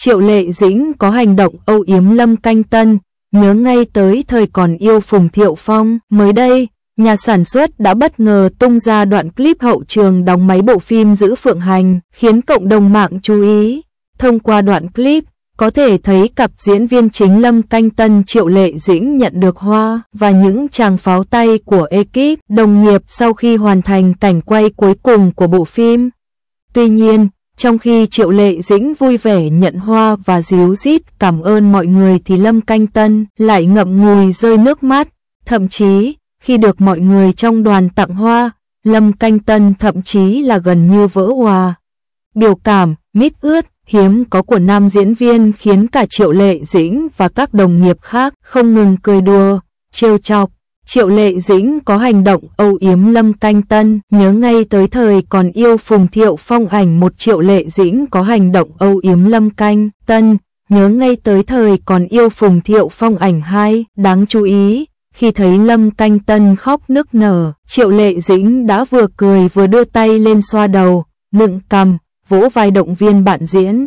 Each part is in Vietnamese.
Triệu Lệ Dĩnh có hành động âu yếm Lâm Canh Tân, nhớ ngay tới thời còn yêu Phùng Thiệu Phong. Mới đây, nhà sản xuất đã bất ngờ tung ra đoạn clip hậu trường đóng máy bộ phim Giữ Phượng Hành, khiến cộng đồng mạng chú ý. Thông qua đoạn clip, có thể thấy cặp diễn viên chính Lâm Canh Tân Triệu Lệ Dĩnh nhận được hoa và những tràng pháo tay của ekip đồng nghiệp sau khi hoàn thành cảnh quay cuối cùng của bộ phim. Tuy nhiên, trong khi Triệu Lệ Dĩnh vui vẻ nhận hoa và díu dít cảm ơn mọi người thì Lâm Canh Tân lại ngậm ngùi rơi nước mắt. Thậm chí, khi được mọi người trong đoàn tặng hoa, Lâm Canh Tân thậm chí là gần như vỡ hòa. Biểu cảm, mít ướt, hiếm có của nam diễn viên khiến cả Triệu Lệ Dĩnh và các đồng nghiệp khác không ngừng cười đùa, trêu chọc. Triệu Lệ Dĩnh có hành động âu yếm Lâm Canh Tân, nhớ ngay tới thời còn yêu Phùng Thiệu Phong ảnh một Triệu Lệ Dĩnh có hành động âu yếm Lâm Canh Tân, nhớ ngay tới thời còn yêu Phùng Thiệu Phong ảnh hai, đáng chú ý. Khi thấy Lâm Canh Tân khóc nức nở, Triệu Lệ Dĩnh đã vừa cười vừa đưa tay lên xoa đầu, nựng cầm, vỗ vai động viên bạn diễn.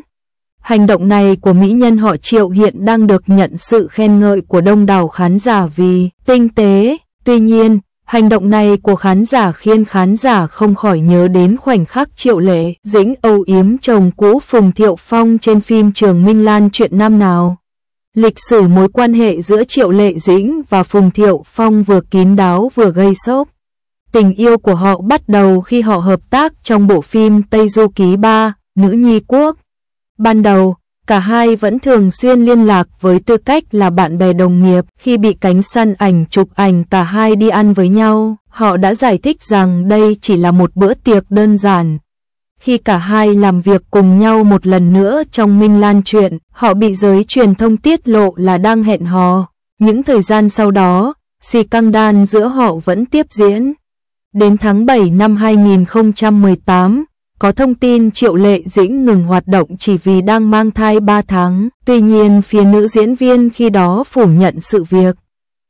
Hành động này của mỹ nhân họ Triệu hiện đang được nhận sự khen ngợi của đông đảo khán giả vì tinh tế. Tuy nhiên, hành động này của khán giả khiến khán giả không khỏi nhớ đến khoảnh khắc Triệu Lệ dĩnh âu yếm chồng cũ Phùng Thiệu Phong trên phim Trường Minh Lan chuyện năm nào. Lịch sử mối quan hệ giữa Triệu Lệ Dĩnh và Phùng Thiệu Phong vừa kín đáo vừa gây sốc. Tình yêu của họ bắt đầu khi họ hợp tác trong bộ phim Tây Du Ký 3, Nữ Nhi Quốc. Ban đầu, cả hai vẫn thường xuyên liên lạc với tư cách là bạn bè đồng nghiệp. Khi bị cánh săn ảnh chụp ảnh cả hai đi ăn với nhau, họ đã giải thích rằng đây chỉ là một bữa tiệc đơn giản. Khi cả hai làm việc cùng nhau một lần nữa trong Minh Lan chuyện, họ bị giới truyền thông tiết lộ là đang hẹn hò. Những thời gian sau đó, xì căng đan giữa họ vẫn tiếp diễn. Đến tháng 7 năm 2018, có thông tin Triệu Lệ Dĩnh ngừng hoạt động chỉ vì đang mang thai 3 tháng. Tuy nhiên phía nữ diễn viên khi đó phủ nhận sự việc.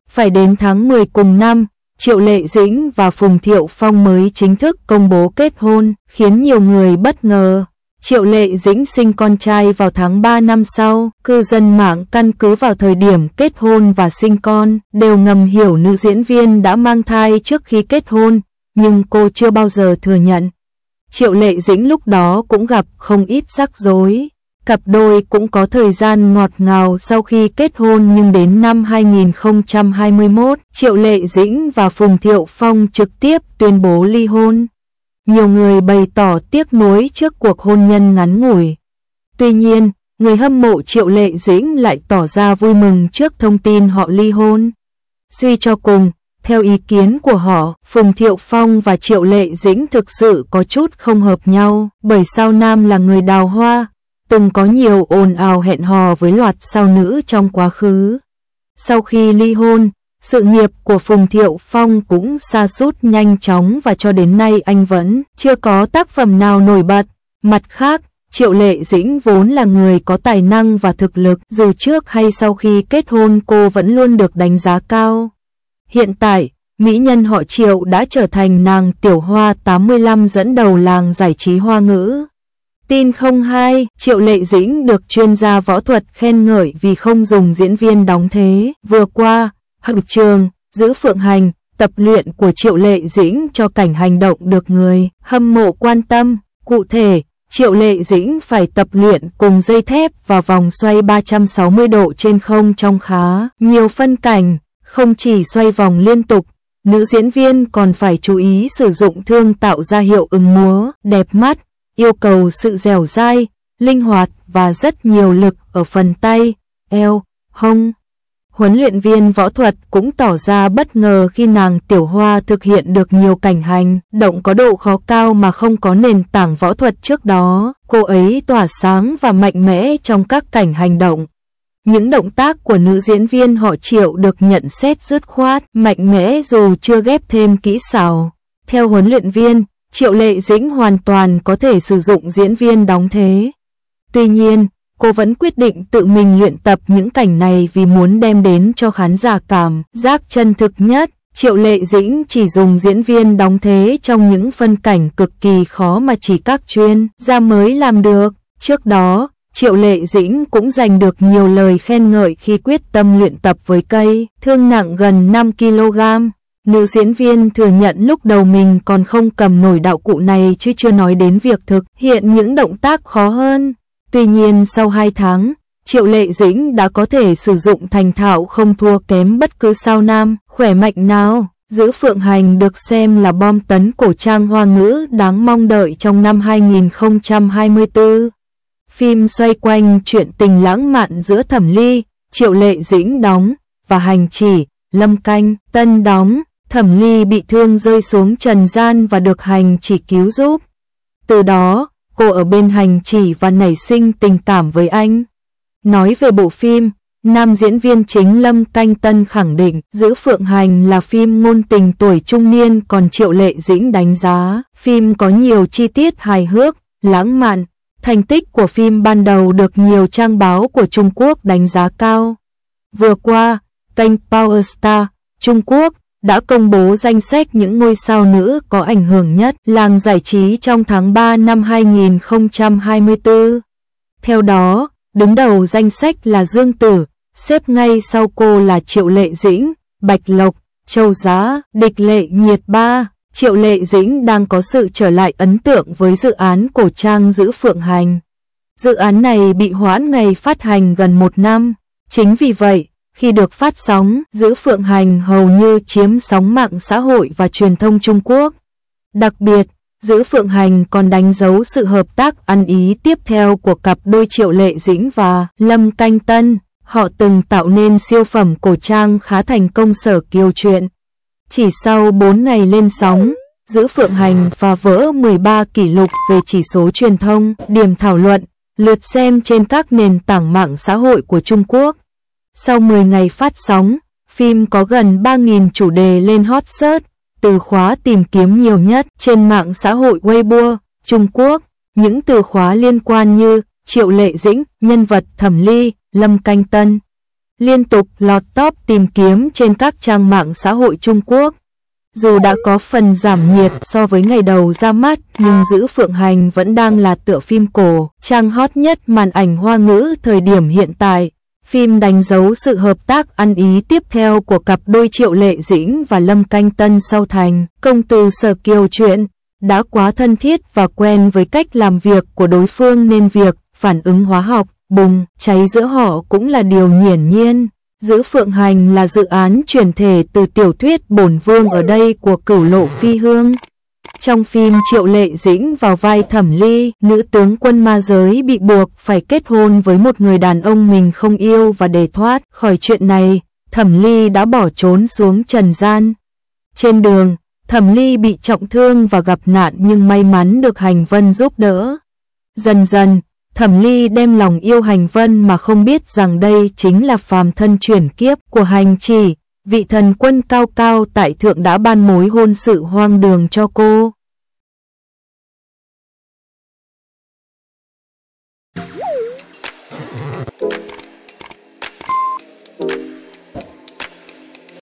Phải đến tháng 10 cùng năm, Triệu Lệ Dĩnh và Phùng Thiệu Phong mới chính thức công bố kết hôn, khiến nhiều người bất ngờ. Triệu Lệ Dĩnh sinh con trai vào tháng 3 năm sau, cư dân mạng căn cứ vào thời điểm kết hôn và sinh con, đều ngầm hiểu nữ diễn viên đã mang thai trước khi kết hôn, nhưng cô chưa bao giờ thừa nhận. Triệu Lệ Dĩnh lúc đó cũng gặp không ít rắc rối. Cặp đôi cũng có thời gian ngọt ngào sau khi kết hôn nhưng đến năm 2021, Triệu Lệ Dĩnh và Phùng Thiệu Phong trực tiếp tuyên bố ly hôn. Nhiều người bày tỏ tiếc nuối trước cuộc hôn nhân ngắn ngủi. Tuy nhiên, người hâm mộ Triệu Lệ Dĩnh lại tỏ ra vui mừng trước thông tin họ ly hôn. Suy cho cùng, theo ý kiến của họ, Phùng Thiệu Phong và Triệu Lệ Dĩnh thực sự có chút không hợp nhau, bởi sao nam là người đào hoa, từng có nhiều ồn ào hẹn hò với loạt sao nữ trong quá khứ. Sau khi ly hôn, sự nghiệp của Phùng Thiệu Phong cũng sa sút nhanh chóng và cho đến nay anh vẫn chưa có tác phẩm nào nổi bật. Mặt khác, Triệu Lệ Dĩnh vốn là người có tài năng và thực lực, dù trước hay sau khi kết hôn cô vẫn luôn được đánh giá cao. Hiện tại, mỹ nhân họ Triệu đã trở thành nàng tiểu hoa 85 dẫn đầu làng giải trí hoa ngữ. Tin không hai Triệu Lệ Dĩnh được chuyên gia võ thuật khen ngợi vì không dùng diễn viên đóng thế. Vừa qua, hậu trường, giữ phượng hành, tập luyện của Triệu Lệ Dĩnh cho cảnh hành động được người hâm mộ quan tâm. Cụ thể, Triệu Lệ Dĩnh phải tập luyện cùng dây thép và vòng xoay 360 độ trên không trong khá nhiều phân cảnh. Không chỉ xoay vòng liên tục, nữ diễn viên còn phải chú ý sử dụng thương tạo ra hiệu ứng múa, đẹp mắt, yêu cầu sự dẻo dai, linh hoạt và rất nhiều lực ở phần tay, eo, hông. Huấn luyện viên võ thuật cũng tỏ ra bất ngờ khi nàng Tiểu Hoa thực hiện được nhiều cảnh hành, động có độ khó cao mà không có nền tảng võ thuật trước đó. Cô ấy tỏa sáng và mạnh mẽ trong các cảnh hành động. Những động tác của nữ diễn viên họ triệu được nhận xét dứt khoát, mạnh mẽ dù chưa ghép thêm kỹ xảo Theo huấn luyện viên, Triệu Lệ Dĩnh hoàn toàn có thể sử dụng diễn viên đóng thế. Tuy nhiên, cô vẫn quyết định tự mình luyện tập những cảnh này vì muốn đem đến cho khán giả cảm giác chân thực nhất. Triệu Lệ Dĩnh chỉ dùng diễn viên đóng thế trong những phân cảnh cực kỳ khó mà chỉ các chuyên gia mới làm được. Trước đó, Triệu Lệ Dĩnh cũng giành được nhiều lời khen ngợi khi quyết tâm luyện tập với cây, thương nặng gần 5kg. Nữ diễn viên thừa nhận lúc đầu mình còn không cầm nổi đạo cụ này chứ chưa nói đến việc thực hiện những động tác khó hơn. Tuy nhiên sau 2 tháng, Triệu Lệ Dĩnh đã có thể sử dụng thành thạo không thua kém bất cứ sao nam, khỏe mạnh nào. Giữ Phượng Hành được xem là bom tấn cổ trang hoa ngữ đáng mong đợi trong năm 2024. Phim xoay quanh chuyện tình lãng mạn giữa Thẩm Ly, Triệu Lệ Dĩnh đóng, và Hành Chỉ, Lâm Canh, Tân đóng, Thẩm Ly bị thương rơi xuống trần gian và được Hành Chỉ cứu giúp. Từ đó, cô ở bên Hành Chỉ và nảy sinh tình cảm với anh. Nói về bộ phim, nam diễn viên chính Lâm Canh Tân khẳng định Giữ Phượng Hành là phim ngôn tình tuổi trung niên còn Triệu Lệ Dĩnh đánh giá. Phim có nhiều chi tiết hài hước, lãng mạn, Thành tích của phim ban đầu được nhiều trang báo của Trung Quốc đánh giá cao. Vừa qua, kênh Power Star Trung Quốc đã công bố danh sách những ngôi sao nữ có ảnh hưởng nhất làng giải trí trong tháng 3 năm 2024. Theo đó, đứng đầu danh sách là Dương Tử, xếp ngay sau cô là Triệu Lệ Dĩnh, Bạch Lộc, Châu Giá, Địch Lệ Nhiệt Ba. Triệu Lệ Dĩnh đang có sự trở lại ấn tượng với dự án cổ trang giữ Phượng Hành. Dự án này bị hoãn ngày phát hành gần một năm. Chính vì vậy, khi được phát sóng, giữ Phượng Hành hầu như chiếm sóng mạng xã hội và truyền thông Trung Quốc. Đặc biệt, giữ Phượng Hành còn đánh dấu sự hợp tác ăn ý tiếp theo của cặp đôi Triệu Lệ Dĩnh và Lâm Canh Tân. Họ từng tạo nên siêu phẩm cổ trang khá thành công sở kiều chuyện. Chỉ sau 4 ngày lên sóng, giữ Phượng Hành và vỡ 13 kỷ lục về chỉ số truyền thông, điểm thảo luận, lượt xem trên các nền tảng mạng xã hội của Trung Quốc. Sau 10 ngày phát sóng, phim có gần 3.000 chủ đề lên hot search, từ khóa tìm kiếm nhiều nhất trên mạng xã hội Weibo, Trung Quốc. Những từ khóa liên quan như Triệu Lệ Dĩnh, nhân vật Thẩm Ly, Lâm Canh Tân liên tục lọt top tìm kiếm trên các trang mạng xã hội Trung Quốc. Dù đã có phần giảm nhiệt so với ngày đầu ra mắt, nhưng giữ Phượng Hành vẫn đang là tựa phim cổ, trang hot nhất màn ảnh hoa ngữ thời điểm hiện tại. Phim đánh dấu sự hợp tác ăn ý tiếp theo của cặp đôi Triệu Lệ Dĩnh và Lâm Canh Tân sau thành, công từ sở kiều chuyện, đã quá thân thiết và quen với cách làm việc của đối phương nên việc, phản ứng hóa học, bùng, cháy giữa họ cũng là điều hiển nhiên. Giữ Phượng Hành là dự án chuyển thể từ tiểu thuyết Bổn Vương ở đây của cửu lộ phi hương. Trong phim Triệu Lệ Dĩnh vào vai Thẩm Ly, nữ tướng quân ma giới bị buộc phải kết hôn với một người đàn ông mình không yêu và để thoát khỏi chuyện này, Thẩm Ly đã bỏ trốn xuống trần gian. Trên đường, Thẩm Ly bị trọng thương và gặp nạn nhưng may mắn được Hành Vân giúp đỡ. Dần dần, Thẩm Ly đem lòng yêu Hành Vân mà không biết rằng đây chính là phàm thân chuyển kiếp của hành chỉ, vị thần quân cao cao tại thượng đã ban mối hôn sự hoang đường cho cô.